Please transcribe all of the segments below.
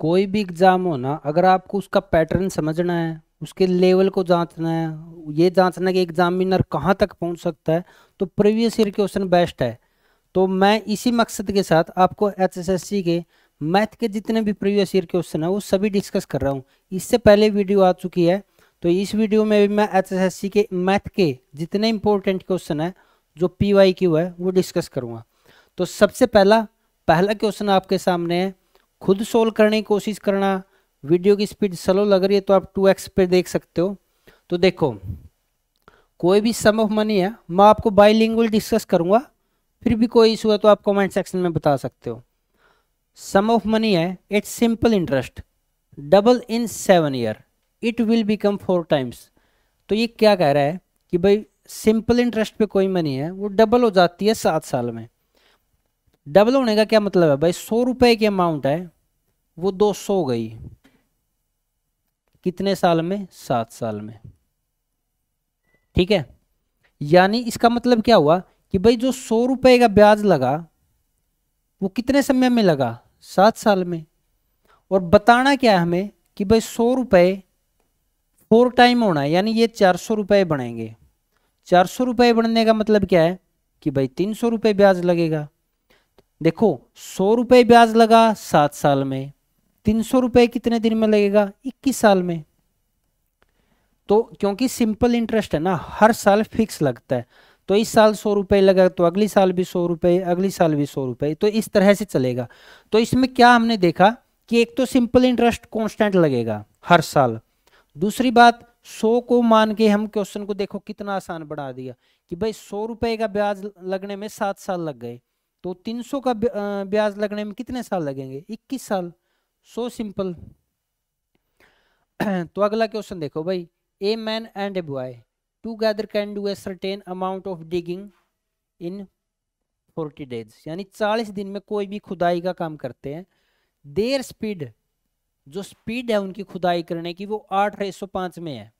कोई भी एग्ज़ाम हो ना अगर आपको उसका पैटर्न समझना है उसके लेवल को जांचना है ये जांचना कि एग्ज़ामिनर कहाँ तक पहुँच सकता है तो प्रीवियस ईयर क्वेश्चन बेस्ट है तो मैं इसी मकसद के साथ आपको एचएसएससी के मैथ के जितने भी प्रीवियस ईयर क्वेश्चन है वो सभी डिस्कस कर रहा हूँ इससे पहले वीडियो आ चुकी है तो इस वीडियो में भी मैं एचएसएससी के मैथ के जितने इंपॉर्टेंट क्वेश्चन है जो पी वाई क्यू है वो डिस्कस करूँगा तो सबसे पहला पहला क्वेश्चन आपके सामने है खुद सोल्व करने की कोशिश करना वीडियो की स्पीड स्लो लग रही है तो आप टू एक्स पे देख सकते हो तो देखो कोई भी सम ऑफ मनी है मैं आपको बाईलिंगुअल डिस्कस करूँगा फिर भी कोई इशू है तो आप कमेंट सेक्शन में बता सकते हो सम ऑफ मनी है it's simple interest double in seven year it will become four times तो ये क्या कह रहा है कि भाई सिंपल इंटरेस्ट पे कोई मनी है वो डबल हो जाती है सात साल में डबल होने का क्या मतलब है भाई सौ रुपए की अमाउंट है वो दो सौ गई कितने साल में सात साल में ठीक है यानी इसका मतलब क्या हुआ कि भाई जो सौ रुपए का ब्याज लगा वो कितने समय में लगा सात साल में और बताना क्या है हमें कि भाई सौ रुपये फोर टाइम होना है यानी ये चार सौ रुपए बनेंगे चार सौ रुपए बनने का मतलब क्या है कि भाई तीन सौ रुपये ब्याज लगेगा देखो सौ रुपये ब्याज लगा सात साल में तीन सौ रुपए कितने दिन में लगेगा इक्कीस साल में तो क्योंकि सिंपल इंटरेस्ट है ना हर साल फिक्स लगता है तो इस साल सौ रुपए लगा तो अगले साल भी सौ रुपए अगले साल भी सौ रुपये तो इस तरह से चलेगा तो इसमें क्या हमने देखा कि एक तो सिंपल इंटरेस्ट कॉन्स्टेंट लगेगा हर साल दूसरी बात सौ को मान के हम क्वेश्चन को देखो कितना आसान बढ़ा दिया कि भाई सौ रुपए का ब्याज लगने में सात साल लग गए तो 300 का ब्याज लगने में कितने साल लगेंगे 21 साल सो so सिंपल तो अगला क्वेश्चन देखो भाई a man and a boy together can do a certain amount of digging in forty days यानी चालीस दिन में कोई भी खुदाई का काम करते हैं देर स्पीड जो स्पीड है उनकी खुदाई करने की वो आठ में है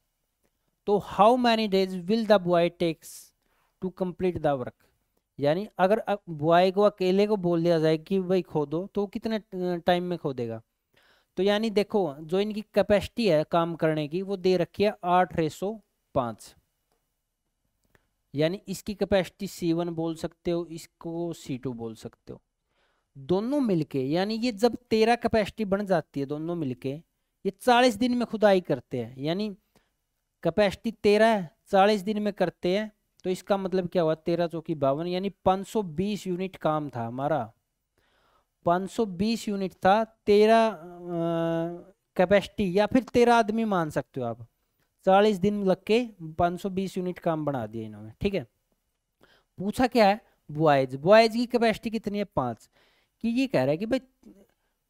तो how many days will the boy takes to complete the work यानी अगर बॉय को अकेले को बोल दिया जाए कि भाई खोदो तो कितने टाइम में खोदेगा तो यानी देखो जो इनकी कैपेसिटी है काम करने की वो दे रखी है आठ रेसो पाँच यानी इसकी कैपेसिटी सी वन बोल सकते हो इसको सी टू बोल सकते हो दोनों मिलके यानी ये जब तेरह कैपेसिटी बन जाती है दोनों मिलके ये चालीस दिन में खुदाई करते हैं यानी कैपेसिटी तेरह चालीस दिन में करते हैं तो इसका मतलब क्या हुआ तेरह चौकी बावन यानी 520 यूनिट काम था हमारा 520 यूनिट था तेरह कैपेसिटी या फिर तेरह आदमी मान सकते हो आप चालीस दिन लग के 520 यूनिट काम बना दिया इन्होंने ठीक है पूछा क्या है बॉयज बॉयज की कैपेसिटी कितनी है पाँच कि ये कह रहा है कि भाई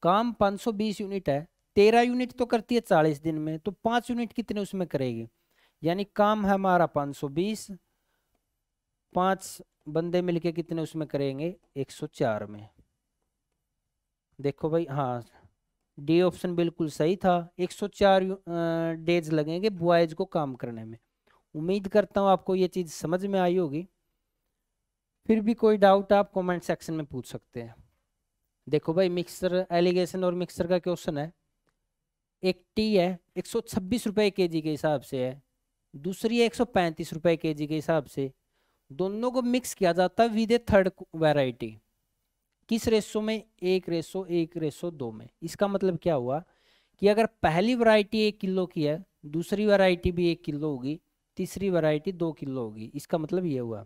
काम 520 यूनिट है तेरह यूनिट तो करती है चालीस दिन में तो पाँच यूनिट कितने उसमें करेगी यानी काम है हमारा 520 पांच बंदे मिलके कितने उसमें करेंगे 104 में देखो भाई हाँ डी ऑप्शन बिल्कुल सही था 104 डेज लगेंगे बॉयज को काम करने में उम्मीद करता हूँ आपको ये चीज़ समझ में आई होगी फिर भी कोई डाउट आप कमेंट सेक्शन में पूछ सकते हैं देखो भाई मिक्सर एलिगेशन और मिक्सर का क्वेश्चन है एक टी है एक सौ छब्बीस रुपये के जी के हिसाब से है दूसरी है एक सौ पैंतीस रुपये के जी के हिसाब से दोनों को मिक्स किया जाता है विद ए थर्ड वैरायटी किस रेसो में एक रेसो एक रेसो दो में इसका मतलब क्या हुआ कि अगर पहली वैरायटी एक किलो की है दूसरी वैरायटी भी एक किलो होगी तीसरी वैरायटी दो किलो होगी इसका मतलब ये हुआ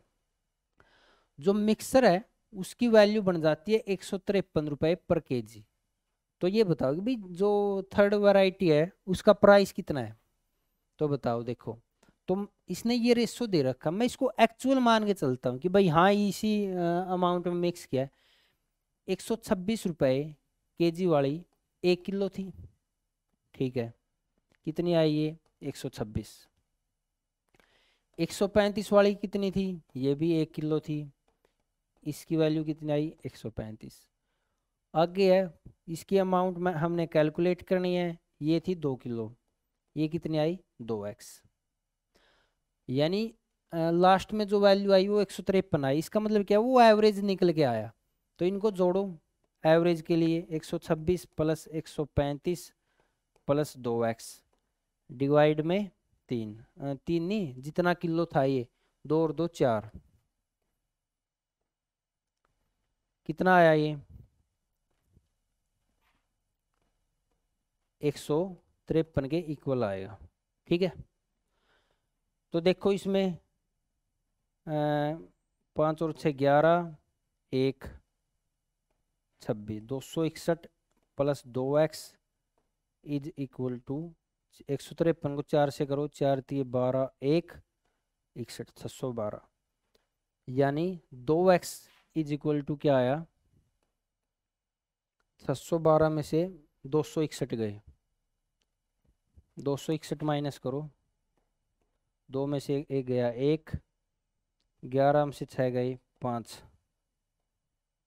जो मिक्सर है उसकी वैल्यू बन जाती है एक सौ तिरपन पर के जी तो ये बताओ कि भाई जो थर्ड वैरायटी है उसका प्राइस कितना है तो बताओ देखो तो इसने ये रेसो दे रखा मैं इसको एक्चुअल मान के चलता हूँ कि भाई हाँ इसी अमाउंट में मिक्स किया एक सौ छब्बीस रुपये के जी वाली एक किलो थी ठीक है कितनी आई ये एक सौ छब्बीस एक सौ पैंतीस वाली कितनी थी ये भी एक किलो थी इसकी वैल्यू कितनी आई एक सौ पैंतीस आगे है इसकी अमाउंट में हमने कैलकुलेट करनी है ये थी दो किलो ये कितनी आई दो एक्स यानी लास्ट में जो वैल्यू आई वो एक सौ तिरपन आई इसका मतलब क्या वो एवरेज निकल के आया तो इनको जोड़ो एवरेज के लिए एक सौ छब्बीस प्लस एक सौ पैंतीस प्लस दो एक्स डिवाइड में तीन तीन नहीं जितना किलो था ये दो और दो चार कितना आया ये एक सौ तिरपन के इक्वल आएगा ठीक है तो देखो इसमें पाँच और छः ग्यारह एक छब्बीस दो सौ इकसठ प्लस दो एक्स इज इक्वल टू एक सौ तिरपन को चार से करो चार तीन बारह एक इकसठ छः सौ बारह यानी दो एक्स इज इक्वल टू क्या आया छः सौ बारह में से दो सौ इकसठ गए दो सौ इकसठ माइनस करो दो में से एक गया एक ग्यारह में से छः गए पाँच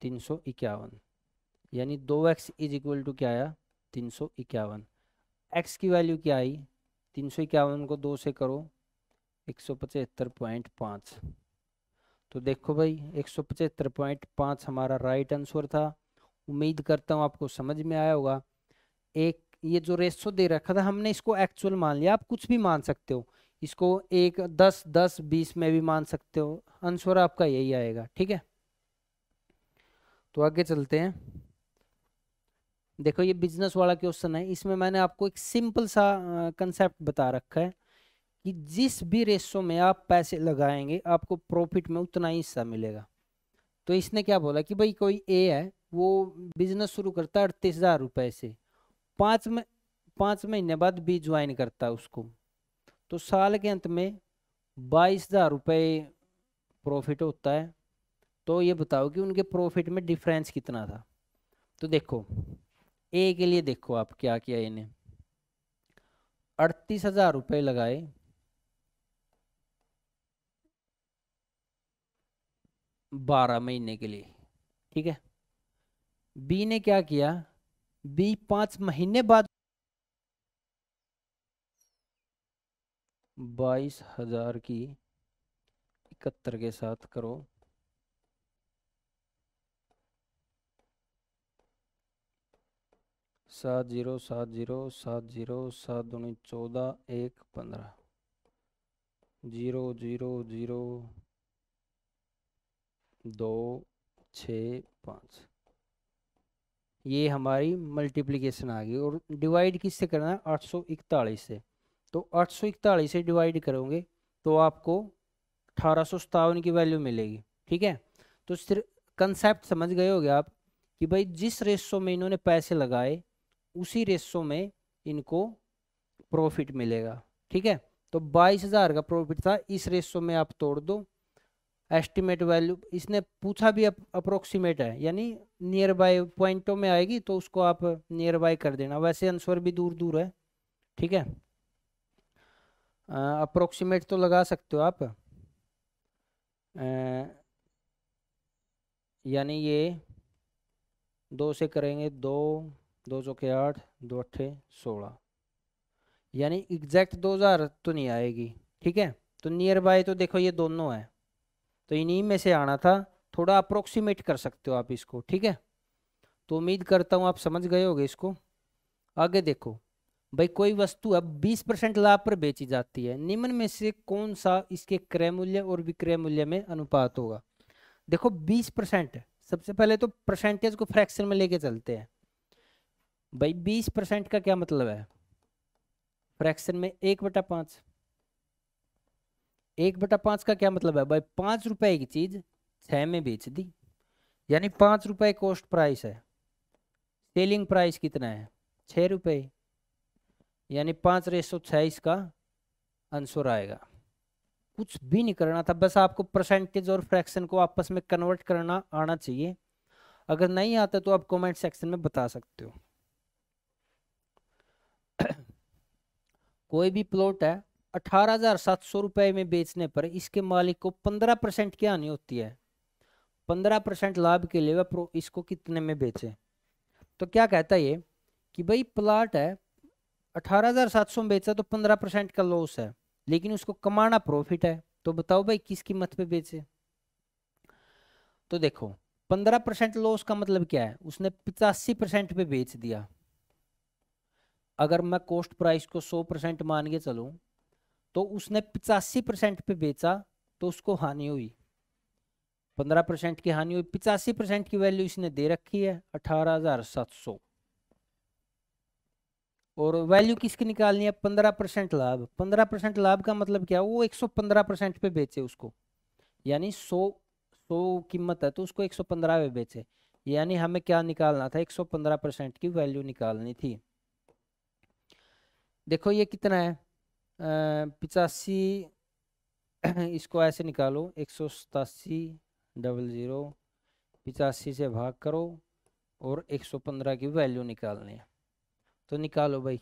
तीन सौ इक्यावन यानी दो एक्स इज इक्वल टू क्या आया तीन सौ इक्यावन एक्स की वैल्यू क्या आई तीन सौ इक्यावन को दो से करो एक सौ पचहत्तर पॉइंट पाँच तो देखो भाई एक सौ पचहत्तर पॉइंट पाँच हमारा राइट आंसर था उम्मीद करता हूँ आपको समझ में आया होगा एक ये जो रेसो दे रखा था हमने इसको एक्चुअल मान लिया आप कुछ भी मान सकते हो इसको एक दस दस बीस में भी मान सकते हो आंसर आपका यही आएगा ठीक है तो आगे चलते हैं देखो ये बिजनेस वाला क्वेश्चन है इसमें मैंने आपको एक सिंपल सा कंसेप्ट बता रखा है कि जिस भी रेसो में आप पैसे लगाएंगे आपको प्रॉफिट में उतना ही हिस्सा मिलेगा तो इसने क्या बोला कि भाई कोई ए है वो बिजनेस शुरू करता है अड़तीस हज़ार रुपए से पांच में पांच महीने बाद बी ज्वाइन करता है उसको तो साल के अंत में बाईस हज़ार रुपये प्रॉफिट होता है तो ये बताओ कि उनके प्रॉफिट में डिफरेंस कितना था तो देखो ए के लिए देखो आप क्या किया इन्हें अड़तीस हज़ार रुपये लगाए बारह महीने के लिए ठीक है बी ने क्या किया बी पाँच महीने बाद बाईस हज़ार की इकहत्तर के साथ करो सात जीरो सात जीरो सात जीरो सात दूनी चौदह एक पंद्रह जीरो जीरो जीरो दो छ पाँच ये हमारी मल्टीप्लिकेशन आ गई और डिवाइड किससे करना है आठ सौ इकतालीस से तो आठ से डिवाइड करोगे तो आपको अठारह की वैल्यू मिलेगी ठीक है तो सिर्फ कंसेप्ट समझ गए होगे आप कि भाई जिस रेशो में इन्होंने पैसे लगाए उसी रेशो में इनको प्रॉफिट मिलेगा ठीक है तो बाईस हज़ार का प्रॉफिट था इस रेशो में आप तोड़ दो एस्टिमेट वैल्यू इसने पूछा भी अप्रोक्सीमेट है यानी नियर बाय पॉइंटों में आएगी तो उसको आप नियर बाय कर देना वैसे आंसर भी दूर दूर है ठीक है अप्रोक्सीमेट तो लगा सकते हो आप यानी ये दो से करेंगे दो दो सौ के आठ दो अट्ठे सोलह यानी एग्जैक्ट दो हज़ार तो नहीं आएगी ठीक है तो नियर बाय तो देखो ये दोनों है तो इन्हीं में से आना था थोड़ा अप्रोक्सीमेट कर सकते हो आप इसको ठीक है तो उम्मीद करता हूँ आप समझ गए होगे इसको आगे देखो भाई कोई वस्तु अब 20 परसेंट लाभ पर बेची जाती है निम्न में से कौन सा इसके क्रय मूल्य और विक्रय मूल्य में अनुपात होगा देखो 20 परसेंट सबसे पहले तो परसेंटेज को फ्रैक्शन में लेके चलते हैं भाई 20 परसेंट का क्या मतलब है फ्रैक्शन में एक बटा पांच एक बटा पांच का क्या मतलब है भाई पांच रुपए की चीज छह में बेच दी यानी पांच रुपए कॉस्ट प्राइस है सेलिंग प्राइस कितना है छह रुपए यानी पाँच रेसो तो छः इसका आंसर आएगा कुछ भी नहीं करना था बस आपको परसेंटेज और फ्रैक्शन को आपस में कन्वर्ट करना आना चाहिए अगर नहीं आता तो आप कमेंट सेक्शन में बता सकते हो कोई भी प्लॉट है अठारह हजार सात सौ रुपए में बेचने पर इसके मालिक को पंद्रह परसेंट की हानि होती है पंद्रह परसेंट लाभ के लिए वह इसको कितने में बेचे तो क्या कहता है ये कि भाई प्लाट है अठारह में बेचा तो 15 परसेंट का लॉस है लेकिन उसको कमाना प्रॉफिट है तो बताओ भाई किस कीमत पे बेचे तो देखो 15 परसेंट लॉस का मतलब क्या है उसने पिचासी परसेंट पे बेच दिया अगर मैं कॉस्ट प्राइस को 100 परसेंट मान के चलूँ तो उसने पिचासी परसेंट पे बेचा तो उसको हानि हुई पंद्रह परसेंट की हानि हुई पिचासी परसेंट की वैल्यू इसने दे रखी है अठारह हजार सात सौ और वैल्यू किसकी निकालनी है पंद्रह परसेंट लाभ पंद्रह परसेंट लाभ का मतलब क्या वो एक सौ पंद्रह परसेंट पे बेचे उसको यानी सौ सौ कीमत है तो उसको एक सौ पंद्रह पे बेचे यानी हमें क्या निकालना था एक सौ पंद्रह परसेंट की वैल्यू निकालनी थी देखो ये कितना है पिचासी इसको ऐसे निकालो एक सौ सतासी डबल ज़ीरो पिचासी से भाग करो और एक सौ पंद्रह की वैल्यू निकालनी है तो निकालो भाई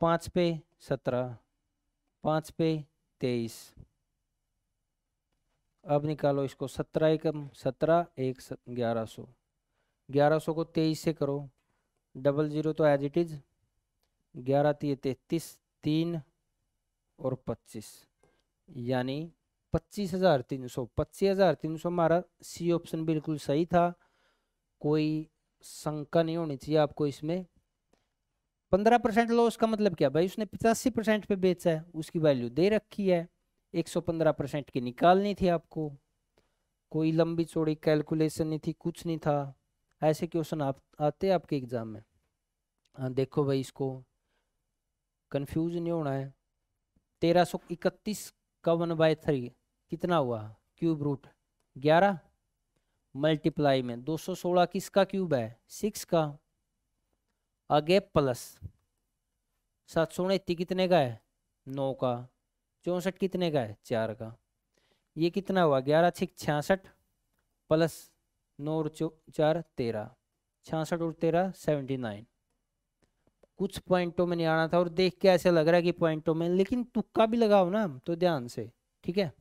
पाँच पे सत्रह पाँच पे तेईस अब निकालो इसको सत्रह एकम सत्रह एक ग्यारह सौ ग्यारह सौ को तेईस से करो डबल ज़ीरो तो एज इट इज़ ग्यारह तीय तैतीस तीन और पच्चीस यानी पच्चीस हज़ार तीन सौ पच्चीस हज़ार तीन सौ हमारा सी ऑप्शन बिल्कुल सही था कोई शंका नहीं होनी चाहिए आपको इसमें पंद्रह परसेंट लॉस का मतलब क्या भाई उसने पचासी परसेंट पे बेचा है उसकी वैल्यू दे रखी है एक सौ पंद्रह परसेंट की निकालनी थी आपको कोई लंबी चौड़ी कैलकुलेशन नहीं थी कुछ नहीं था ऐसे क्वेश्चन आप आते हैं आपके एग्जाम में आ, हाँ, देखो भाई इसको कंफ्यूज नहीं होना है तेरह सौ इकतीस का वन बाय थ्री कितना हुआ क्यूब रूट ग्यारह मल्टीप्लाई में 216 किसका क्यूब है सिक्स का आगे प्लस सात सौ उनती कितने का है नौ का चौंसठ कितने का है चार का ये कितना हुआ ग्यारह छिक छियासठ प्लस नौ और चार तेरह छियासठ और तेरह सेवेंटी नाइन कुछ पॉइंटों में नहीं आना था और देख के ऐसा लग रहा है कि पॉइंटों में लेकिन तुक्का भी लगाओ ना तो ध्यान से ठीक है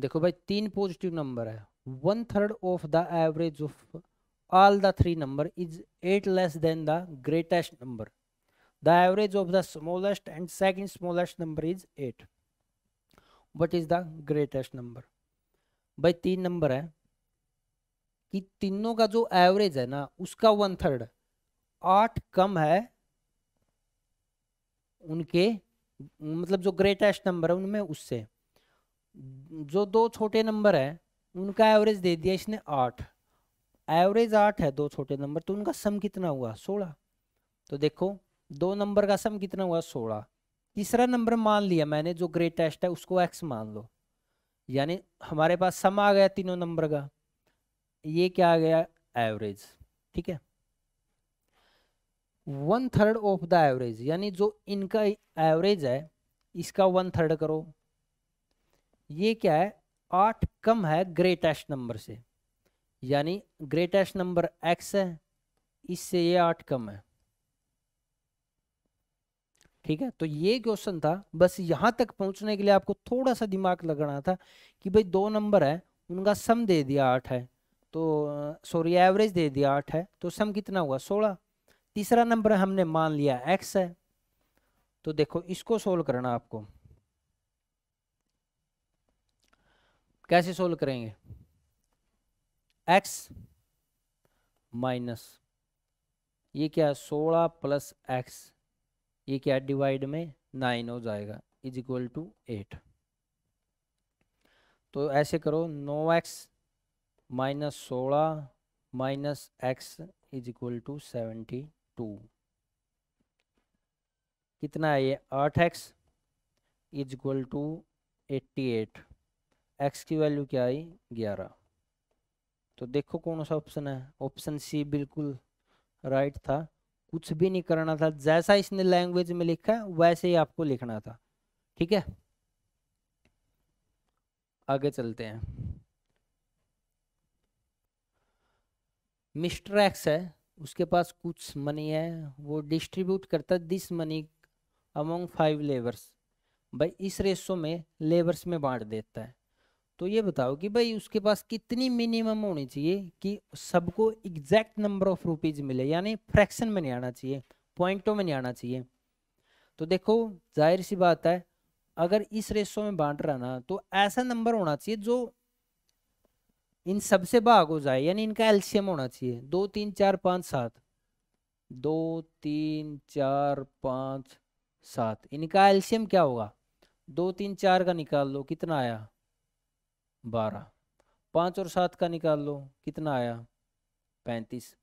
देखो भाई तीन पॉजिटिव नंबर है one third of the average of all the three number is eight less than the greatest number the average of the smallest and second smallest number is eight what is the greatest number भाई तीन number है कि तीनों का जो average है ना उसका वन थर्ड आठ कम है उनके मतलब जो ग्रेटेस्ट नंबर है उनमें उससे जो दो छोटे नंबर है उनका एवरेज दे दिया इसने आठ एवरेज आठ है दो छोटे नंबर तो उनका सम कितना हुआ सोलह तो देखो दो नंबर का सम कितना हुआ सोलह तीसरा नंबर मान लिया मैंने जो ग्रेटेस्ट है उसको एक्स मान लो यानी हमारे पास सम आ गया तीनों नंबर का ये क्या आ गया एवरेज ठीक है one third of the average यानी जो इनका एवरेज है इसका वन थर्ड करो ये क्या है आठ कम है ग्रेटेस्ट नंबर से यानी ग्रेटेस्ट नंबर एक्स है इससे ये आठ कम है ठीक है तो ये क्वेश्चन था बस यहां तक पहुंचने के लिए आपको थोड़ा सा दिमाग लगाना था कि भाई दो नंबर है उनका सम दे दिया आठ है तो सॉरी एवरेज दे दिया आठ है तो सम कितना हुआ सोलह तीसरा नंबर हमने मान लिया एक्स है तो देखो इसको सोल्व करना आपको कैसे सोल्व करेंगे एक्स माइनस ये क्या सोलह प्लस एक्स ये क्या डिवाइड में नाइन हो जाएगा इज इक्वल टू एट तो ऐसे करो नो एक्स माइनस सोलह minus x is equal to seventy two कितना है ये आठ x is equal to eighty eight x की वैल्यू क्या आई ग्यारह तो देखो कौन सा ऑप्शन है ऑप्शन सी बिल्कुल राइट था कुछ भी नहीं करना था जैसा इसने लैंग्वेज में लिखा है वैसे ही आपको लिखना था ठीक है आगे चलते हैं मिस्टर एक्स है उसके पास कुछ मनी है वो डिस्ट्रीब्यूट करता है this money among five labours भाई इस रेशो में लेबर्स में बांट देता है तो ये बताओ कि भाई उसके पास कितनी मिनिमम होनी चाहिए कि सबको एग्जैक्ट नंबर ऑफ रुपीज मिले यानी फ्रैक्शन में नहीं आना चाहिए पॉइंटों में नहीं आना चाहिए तो देखो जाहिर सी बात है अगर इस रेशो में बांट रहा ना तो ऐसा नंबर होना चाहिए जो इन सबसे भाग हो जाए यानी इनका एल्शियम होना चाहिए दो तीन चार पाँच सात दो तीन चार पाँच सात इनका एल्शियम क्या होगा दो तीन चार का निकाल लो कितना आया बारह पाँच और सात का निकाल लो कितना आया पैंतीस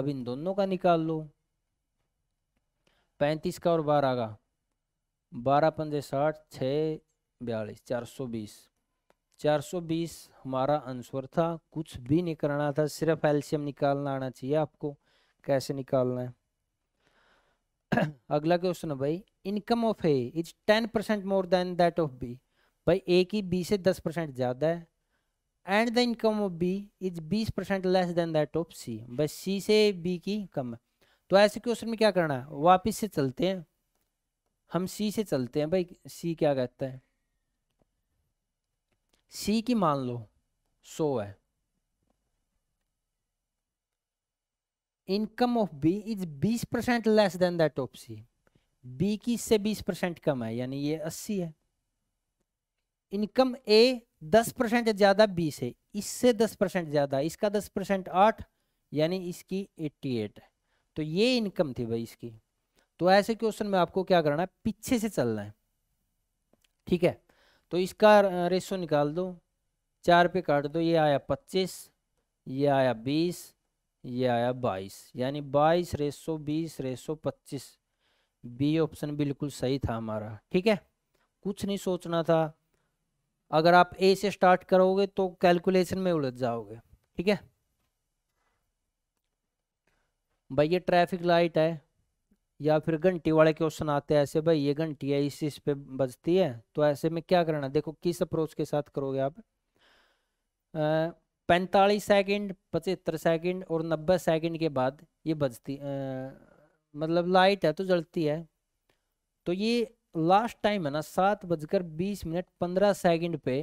अब इन दोनों का निकाल लो पैंतीस का और बारह का बारह पंजे साठ छः बयालीस चार सौ बीस चार सौ बीस हमारा आंसर था कुछ भी नहीं करना था सिर्फ एल्शियम निकालना आना चाहिए आपको कैसे निकालना है अगला क्वेश्चन है भाई income of A is ten percent more than that of B भाई ए की बी से दस परसेंट ज़्यादा है and the income of B is बीस percent less than that of C बस सी से बी की कम है तो ऐसे क्वेश्चन में क्या करना है वापिस से चलते हैं हम सी से चलते हैं भाई सी क्या कहता है सी की मान लो सो है इनकम ऑफ बी इज बीस percent less than that of C B की इससे बीस परसेंट कम है यानी ये अस्सी है इनकम ए दस परसेंट ज़्यादा बीस है इससे दस परसेंट ज़्यादा इसका दस परसेंट आठ यानी इसकी एट्टी एट है तो ये इनकम थी भाई इसकी तो ऐसे क्वेश्चन में आपको क्या करना है पीछे से चलना है ठीक है तो इसका रेशो निकाल दो चार पे काट दो ये आया पच्चीस ये आया बीस ये आया बाईस यानी बाईस रेशो बीस रेशो पच्चीस बी ऑप्शन बिल्कुल सही था हमारा ठीक है कुछ नहीं सोचना था अगर आप ए से स्टार्ट करोगे तो कैलकुलेशन में उलझ जाओगे ठीक है भाई ये ट्रैफिक लाइट है या फिर घंटी वाले क्वेश्चन आते हैं ऐसे भाई ये घंटी है इस चीज पे बजती है तो ऐसे में क्या करना देखो किस अप्रोच के साथ करोगे आप पैंतालीस सेकंड पचहत्तर सेकंड और नब्बे सेकंड के बाद ये बजती आ, मतलब लाइट है तो जलती है तो ये लास्ट टाइम है ना सात बजकर बीस मिनट पंद्रह सेकंड पे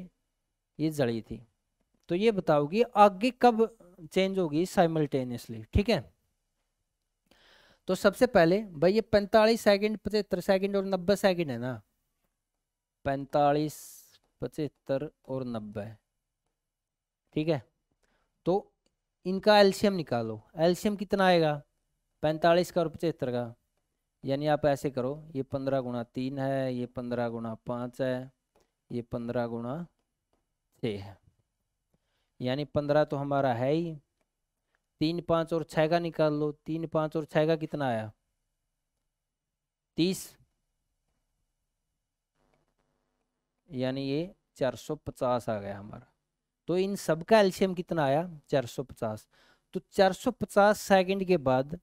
ये जड़ी थी तो ये बताओगी आगे कब चेंज होगी साइमल्टेनियसली ठीक है तो सबसे पहले भाई ये पैंतालीस सेकंड पचहत्तर सेकंड और नब्बे सेकंड है ना पैंतालीस पचहत्तर और नब्बे ठीक है तो इनका एल्शियम निकालो एल्शियम कितना आएगा पैंतालीस का और पचहत्तर का यानी आप ऐसे करो ये पंद्रह गुणा तीन है ये पंद्रह गुणा पाँच है ये पंद्रह गुणा छ है यानी पंद्रह तो हमारा है ही तीन पाँच और छः का निकाल लो तीन पाँच और छः का कितना आया तीस यानी ये चार सौ पचास आ गया हमारा तो इन सब का एल्शियम कितना आया चार सौ पचास तो चार सौ पचास सेकेंड के बाद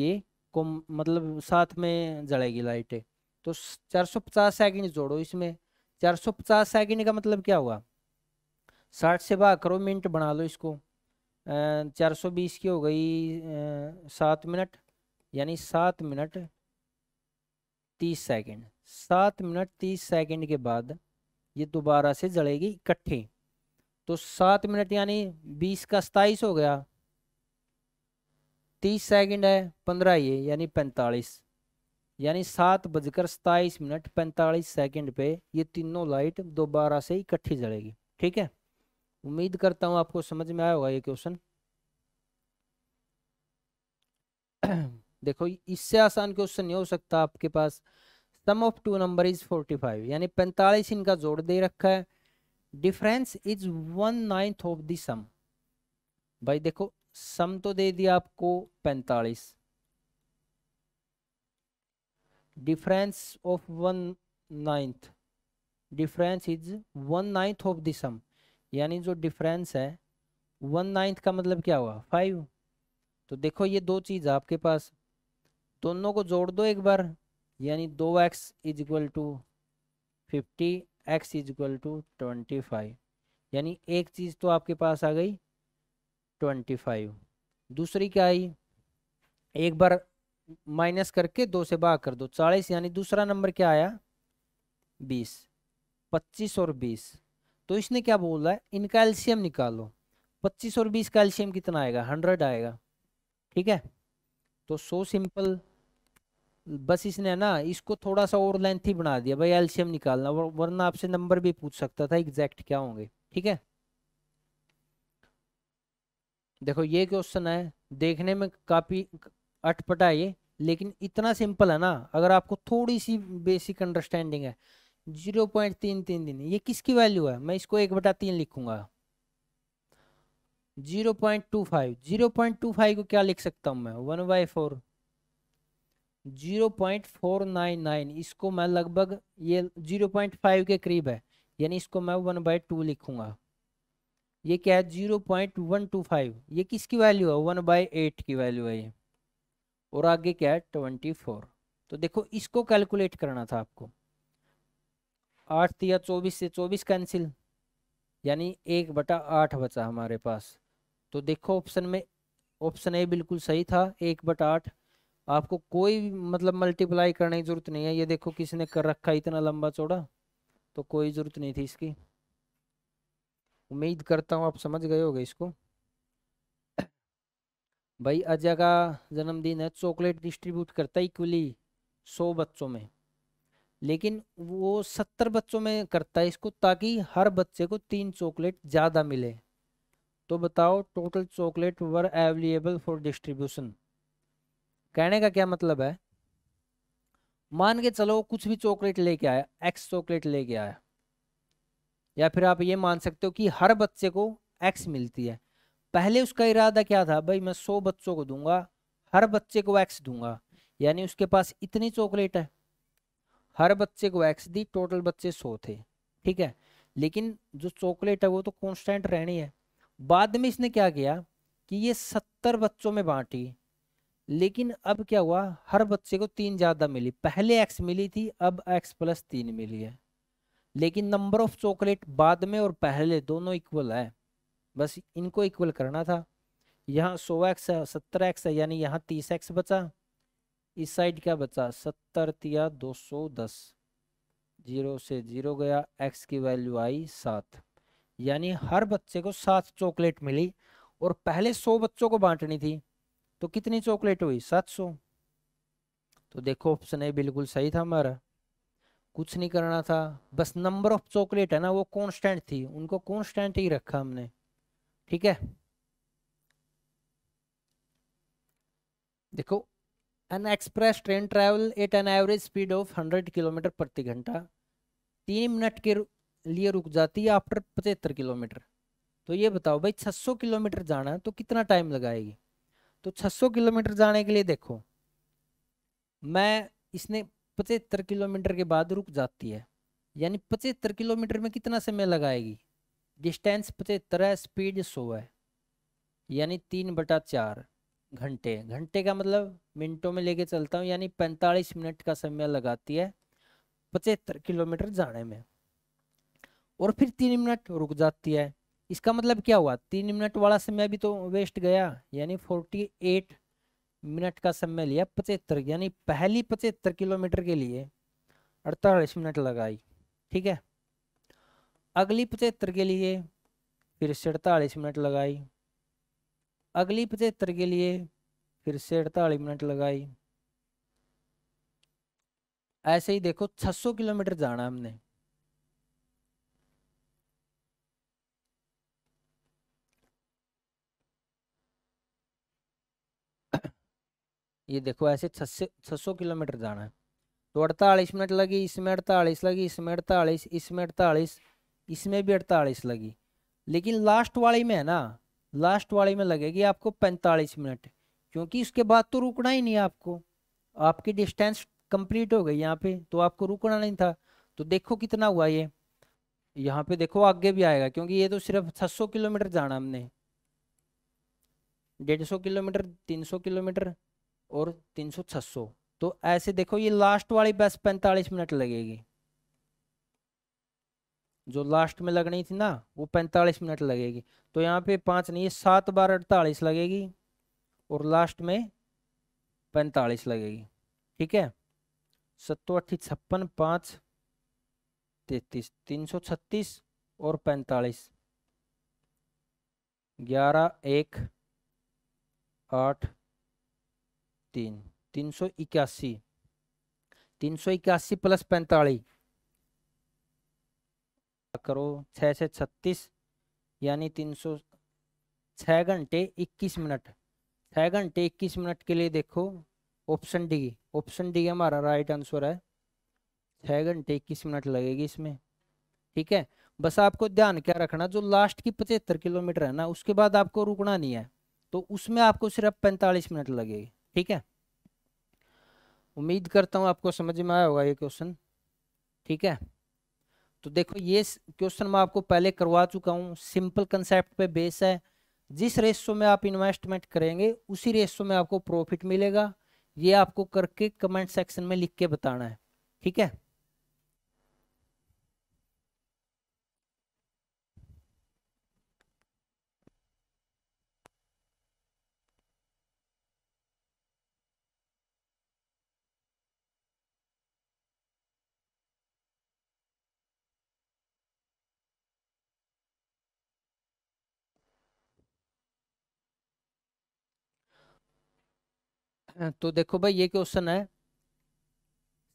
ये को मतलब साथ में जलेगी लाइटें तो 450 सेकंड जोड़ो इसमें 450 सेकंड का मतलब क्या हुआ साठ से बाहर करो मिनट बना लो इसको चार सौ बीस की हो गई सात मिनट यानी सात मिनट तीस सेकंड सात मिनट तीस सेकंड के बाद ये दोबारा से जलेगी इकट्ठी तो सात मिनट यानी बीस का सताइस हो गया तीस सेकंड है पंद्रह ये यानी पैंतालीस यानी सात बजकर सताईस मिनट पैंतालीस सेकंड पे ये तीनों लाइट दोबारा से इकट्ठी जलेगी ठीक है उम्मीद करता हूँ आपको समझ में आया होगा ये क्वेश्चन देखो इससे आसान क्वेश्चन नहीं हो सकता आपके पास sum of two number is forty five यानी पैंतालीस इनका जोड़ दे रखा है difference is one ninth of the sum भाई देखो सम तो दे दिया आपको पैंतालीस difference of one ninth difference is one ninth of the sum यानी जो डिफरेंस है वन नाइन्थ का मतलब क्या हुआ फाइव तो देखो ये दो चीज़ आपके पास दोनों को जोड़ दो एक बार यानी दो x is equal to fifty x is equal to twenty five यानी एक चीज़ तो आपके पास आ गई ट्वेंटी फाइव दूसरी क्या आई एक बार माइनस करके दो से भाग कर दो चालीस यानी दूसरा नंबर क्या आया बीस पच्चीस और बीस तो इसने क्या बोला है इनका एल्शियम निकालो पच्चीस और बीस का एल्शियम कितना आएगा हंड्रेड आएगा ठीक है तो सो सिंपल बस इसने ना इसको थोड़ा सा और लेंथ ही बना दिया भाई एल्शियम निकालना वरना आपसे नंबर भी पूछ सकता था एग्जैक्ट क्या होंगे ठीक है देखो ये क्वेश्चन है देखने में काफ़ी अटपटा है ये लेकिन इतना सिंपल है ना अगर आपको थोड़ी सी बेसिक अंडरस्टैंडिंग है जीरो पॉइंट तीन तीन दिन ये किसकी वैल्यू है मैं इसको एक बटा तीन लिखूंगा zero point two five zero point two five को क्या लिख सकता हूँ मैं one by four zero point four nine nine इसको मैं लगभग ये जीरो पॉइंट फाइव के करीब है यानी इसको मैं वन बाई टू लिखूंगा ये क्या है zero point one two five ये किसकी वैल्यू है वन बाई एट की वैल्यू है ये और आगे क्या है ट्वेंटी फोर तो देखो इसको कैलकुलेट करना था आपको आठ या चौबीस से चौबीस कैंसिल यानी एक बटा आठ बचा हमारे पास तो देखो ऑप्शन में ऑप्शन ए बिल्कुल सही था एक बटा आठ आपको कोई मतलब मल्टीप्लाई करने की ज़रूरत नहीं है ये देखो किसने कर रखा इतना लंबा चौड़ा तो कोई ज़रूरत नहीं थी इसकी उम्मीद करता हूँ आप समझ गए होगे इसको भाई अजय का जन्मदिन है चॉकलेट डिस्ट्रीब्यूट करता है इक्वली सौ बच्चों में लेकिन वो सत्तर बच्चों में करता है इसको ताकि हर बच्चे को तीन चॉकलेट ज़्यादा मिले तो बताओ total chocolate were available for distribution कहने का क्या मतलब है मान के चलो कुछ भी चॉकलेट लेके आया एक्स चॉकलेट लेके आया या फिर आप ये मान सकते हो कि हर बच्चे को एक्स मिलती है पहले उसका इरादा क्या था भाई मैं सौ बच्चों को दूंगा हर बच्चे को एक्स दूंगा यानी उसके पास इतनी चॉकलेट है हर बच्चे को एक्स दी टोटल बच्चे सौ थे ठीक है लेकिन जो चॉकलेट है वो तो कॉन्स्टेंट रहनी है बाद में इसने क्या किया कि ये सत्तर बच्चों में बांटी लेकिन अब क्या हुआ हर बच्चे को तीन ज़्यादा मिली पहले एक्स मिली थी अब एक्स प्लस तीन मिली है लेकिन नंबर ऑफ चॉकलेट बाद में और पहले दोनों इक्वल है बस इनको इक्वल करना था यहाँ सौ एक्स है सत्तर एक्स है यानी यहाँ तीस एक्स बचा इस साइड क्या बचा सत्तर तिया दो सौ दस जीरो से जीरो गया एक्स की वैल्यू आई सात यानी हर बच्चे को सात चॉकलेट मिली और पहले सौ बच्चों को बांटनी थी तो कितनी चॉकलेट हुई सात सौ तो देखो ऑप्शन ए बिल्कुल सही था हमारा कुछ नहीं करना था बस नंबर ऑफ चॉकलेट है ना वो कॉन्स्टेंट थी उनको कॉन्स्टेंट ही रखा हमने ठीक है देखो an express train travel at an average speed of hundred kilometre प्रति घंटा तीन मिनट के लिए रुक जाती है आफ्टर पचहत्तर किलोमीटर तो ये बताओ भाई 600 किलोमीटर जाना है तो कितना टाइम लगाएगी तो 600 किलोमीटर जाने के लिए देखो मैं इसने पचहत्तर किलोमीटर के बाद रुक जाती है यानी पचहत्तर किलोमीटर में कितना समय लगाएगी डिस्टेंस पचहत्तर है स्पीड सौ है यानी तीन बटा चार घंटे घंटे का मतलब मिनटों में लेके चलता हूँ यानी पैंतालीस मिनट का समय लगाती है पचहत्तर किलोमीटर जाने में और फिर तीन मिनट रुक जाती है इसका मतलब क्या हुआ तीन मिनट वाला समय भी तो वेस्ट गया यानी फोर्टी एट मिनट का समय लिया पचहत्तर यानी पहली पचहत्तर किलोमीटर के लिए अड़तालीस मिनट लगाई ठीक है अगली पचहत्तर के लिए फिर से अड़तालीस मिनट लगाई अगली पचहत्तर के लिए फिर से अड़तालीस मिनट लगाई ऐसे ही देखो 600 किलोमीटर जाना हमने ये देखो ऐसे छः सौ किलोमीटर जाना है तो अड़तालीस मिनट लगी इसमें अड़तालीस लगी इसमें अड़तालीस इसमें अड़तालीस इसमें भी अड़तालीस लगी लेकिन लास्ट वाली में है ना लास्ट वाली में लगेगी आपको पैंतालीस मिनट क्योंकि उसके बाद तो रुकना ही नहीं आपको आपकी डिस्टेंस कंप्लीट हो गई यहाँ पे तो आपको रुकना नहीं था तो देखो कितना हुआ ये यहाँ पे देखो आगे भी आएगा क्योंकि ये तो सिर्फ छः किलोमीटर जाना हमने डेढ़ सौ किलोमीटर तीन सौ किलोमीटर और तीन सौ छः सौ तो ऐसे देखो ये लास्ट वाली बस पैंतालीस मिनट लगेगी जो लास्ट में लगनी थी ना वो पैंतालीस मिनट लगेगी तो यहाँ पे पांच नहीं है सात बार अड़तालीस लगेगी और लास्ट में पैंतालीस लगेगी ठीक है सत्तो अट्ठी छप्पन पाँच तैतीस तीन सौ छत्तीस और पैंतालीस ग्यारह एक आठ तीन तीन सौ इक्यासी तीन सौ इक्यासी प्लस पैंतालीस करो छः से छत्तीस यानी तीन सौ छः घंटे इक्कीस मिनट छः घंटे इक्कीस मिनट के लिए देखो ऑप्शन डी ऑप्शन डी हमारा राइट आंसर है छः घंटे इक्कीस मिनट लगेगी इसमें ठीक है बस आपको ध्यान क्या रखना जो लास्ट की पचहत्तर किलोमीटर है ना उसके बाद आपको रुकना नहीं है तो उसमें आपको सिर्फ पैंतालीस मिनट लगेगी ठीक है उम्मीद करता हूँ आपको समझ में आया होगा ये क्वेश्चन ठीक है तो देखो ये क्वेश्चन मैं आपको पहले करवा चुका हूँ सिंपल कंसेप्ट पे बेस है जिस रेशो में आप इन्वेस्टमेंट करेंगे उसी रेशो में आपको प्रॉफिट मिलेगा ये आपको करके कमेंट सेक्शन में लिख के बताना है ठीक है तो देखो भाई ये क्वेश्चन है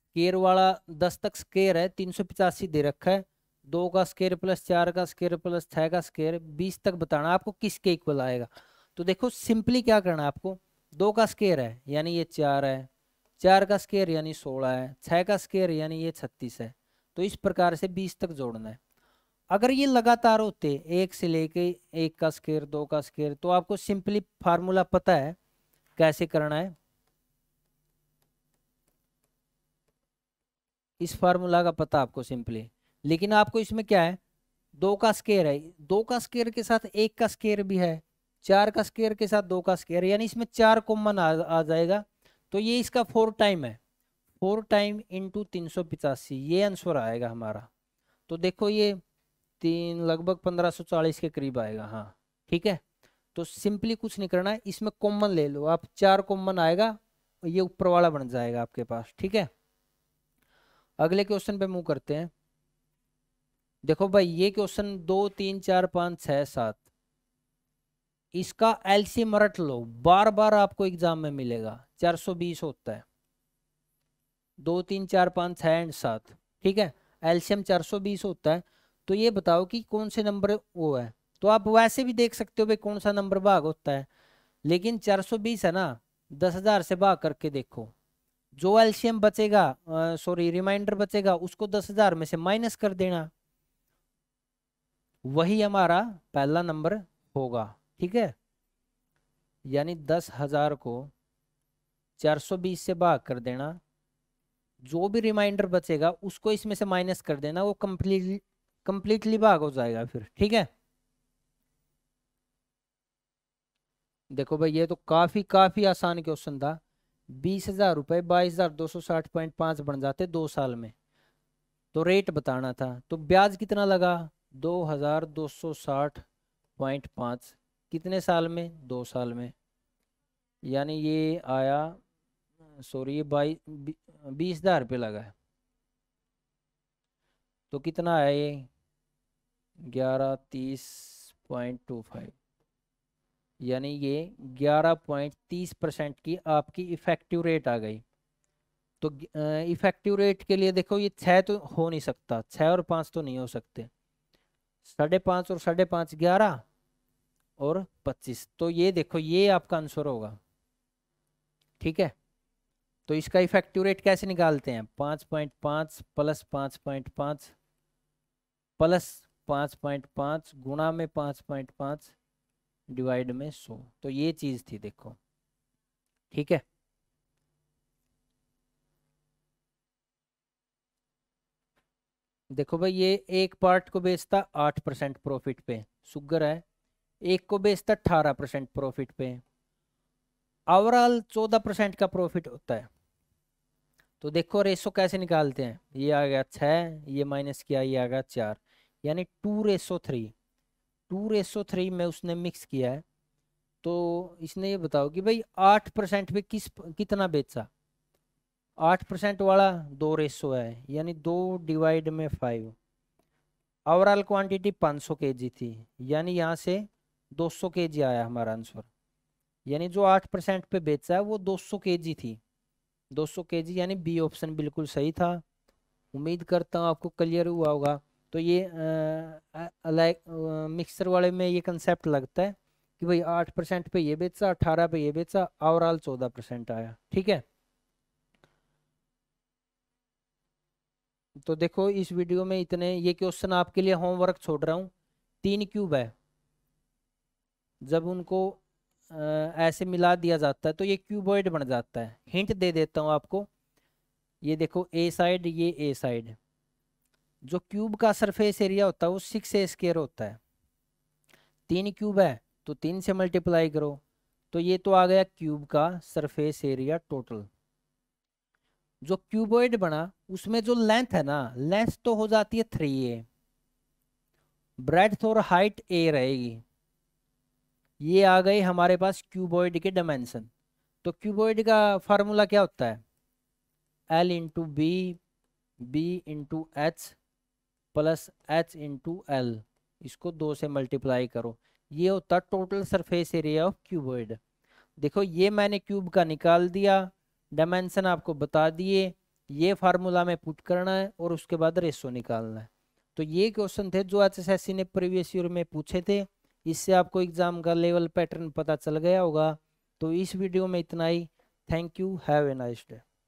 स्केयर वाला दस तक स्केयर है तीन सौ पिचासी दे रखा है दो का स्केयर प्लस चार का स्केयर प्लस छह का स्केयर बीस तक बताना आपको किसके इक्वल आएगा तो देखो सिंपली क्या करना है आपको दो का स्केयर है यानी ये चार है चार का स्केयर यानी सोलह है छह का स्केयर यानी ये छत्तीस है तो इस प्रकार से बीस तक जोड़ना है अगर ये लगातार होते एक से लेके एक का स्केयर दो का स्केयर तो आपको सिंपली फार्मूला पता है कैसे करना है इस फार्मूला का पता आपको सिंपली लेकिन आपको इसमें क्या है दो का स्केयर है दो का स्केयर के साथ एक का स्केयर भी है चार का स्केयर के साथ दो का स्केयर यानी इसमें चार कॉमन आ, आ जाएगा तो ये इसका फोर टाइम है फोर टाइम इंटू तीन सौ पिचासी ये आंसर आएगा हमारा तो देखो ये तीन लगभग पंद्रह सौ चालीस के करीब आएगा हाँ ठीक है तो सिंपली कुछ नहीं करना है इसमें कॉमन ले लो आप चार कॉमन आएगा ये ऊपर वाला बन जाएगा आपके पास ठीक है अगले क्वेश्चन पे मूव करते हैं देखो भाई ये क्वेश्चन दो तीन चार पाँच छः सात इसका एलसी मरट लो बार बार आपको एग्जाम में मिलेगा 420 होता है दो तीन चार पाँच छः एंड सात ठीक है सौ 420 होता है तो ये बताओ कि कौन से नंबर वो है तो आप वैसे भी देख सकते हो भाई कौन सा नंबर भाग होता है लेकिन 420 है ना हजार से भाग करके देखो जो एल्शियम बचेगा सॉरी रिमाइंडर बचेगा उसको दस हजार में से माइनस कर देना वही हमारा पहला नंबर होगा ठीक है यानी दस हजार को चार सौ बीस से भाग कर देना जो भी रिमाइंडर बचेगा उसको इसमें से माइनस कर देना वो कंप्लीटली कंप्लीटली भाग हो जाएगा फिर ठीक है देखो भाई ये तो काफी काफी आसान क्वेश्चन था बीस हज़ार रुपए बाईस हज़ार दो सौ साठ पॉइंट पाँच बन जाते दो साल में तो रेट बताना था तो ब्याज कितना लगा दो हज़ार दो सौ साठ पॉइंट पांच कितने साल में दो साल में यानी ये आया सॉरी ये बाई बीस हज़ार रुपये लगा है तो कितना आया ये ग्यारह तीस पॉइंट टू फाइव यानी ये 11.30 परसेंट की आपकी इफ़ेक्टिव रेट आ गई तो इफ़ेक्टिव रेट के लिए देखो ये छः तो हो नहीं सकता छः और पाँच तो नहीं हो सकते साढ़े पाँच और साढ़े पाँच ग्यारह और पच्चीस तो ये देखो ये आपका आंसर होगा ठीक है तो इसका इफेक्टिव रेट कैसे निकालते हैं पाँच पॉइंट पाँच प्लस पाँच पॉइंट पाँच प्लस पाँच पॉइंट पाँच गुणा में पाँच पॉइंट पाँच डिवाइड में सो तो ये चीज थी देखो ठीक है देखो भाई ये एक पार्ट को बेचता आठ परसेंट प्रॉफिट पे सुगर है एक को बेचता अठारह परसेंट प्रॉफिट पे ओवरऑल चौदह परसेंट का प्रॉफिट होता है तो देखो रेसो कैसे निकालते हैं ये आ गया छः ये माइनस किया ये आ गया चार यानी two ratio three two ratio three में उसने मिक्स किया है तो इसने ये बताओ कि भाई आठ परसेंट पे किस कितना बेचा आठ परसेंट वाला दो रेसो है यानी दो डिवाइड में फाइव ओवरऑल क्वांटिटी पाँच सौ के जी थी यानी यहाँ से दो सौ के जी आया हमारा आंसर यानी जो आठ परसेंट पे बेचा है वो दो सौ के जी थी दो सौ के जी यानी बी ऑप्शन बिल्कुल सही था उम्मीद करता हूँ आपको क्लियर हुआ होगा तो ये लाइक मिक्सर वाले में ये कंसेप्ट लगता है कि भाई आठ परसेंट पे ये बेचा अठारह पे ये बेचा ओवरऑल चौदह परसेंट आया ठीक है तो देखो इस वीडियो में इतने ये क्वेश्चन आपके लिए होमवर्क छोड़ रहा हूँ तीन क्यूब है जब उनको आ, ऐसे मिला दिया जाता है तो ये क्यूबॉइड बन जाता है हिंट दे देता हूँ आपको ये देखो ए साइड ये ए साइड जो क्यूब का सरफेस एरिया होता है वो सिक्स ए स्केयर होता है तीन क्यूब है तो तीन से मल्टीप्लाई करो तो ये तो आ गया क्यूब का सरफेस एरिया टोटल जो क्यूबॉइड बना उसमें जो लेंथ है ना लेंथ तो हो जाती है थ्री ए ब्रेथ और हाइट ए रहेगी ये आ गई हमारे पास क्यूबॉइड के डायमेंशन तो क्यूबॉइड का फार्मूला क्या होता है L into B B into H plus H into L इसको दो से मल्टीप्लाई करो ये होता total surface area of cuboid देखो ये मैंने क्यूब का निकाल दिया डायमेंशन आपको बता दिए ये फार्मूला में पुट करना है और उसके बाद रेसो निकालना है तो ये क्वेश्चन थे जो एच एस ने प्रीवियस ईयर में पूछे थे इससे आपको एग्जाम का लेवल पैटर्न पता चल गया होगा तो इस वीडियो में इतना ही thank you have a nice day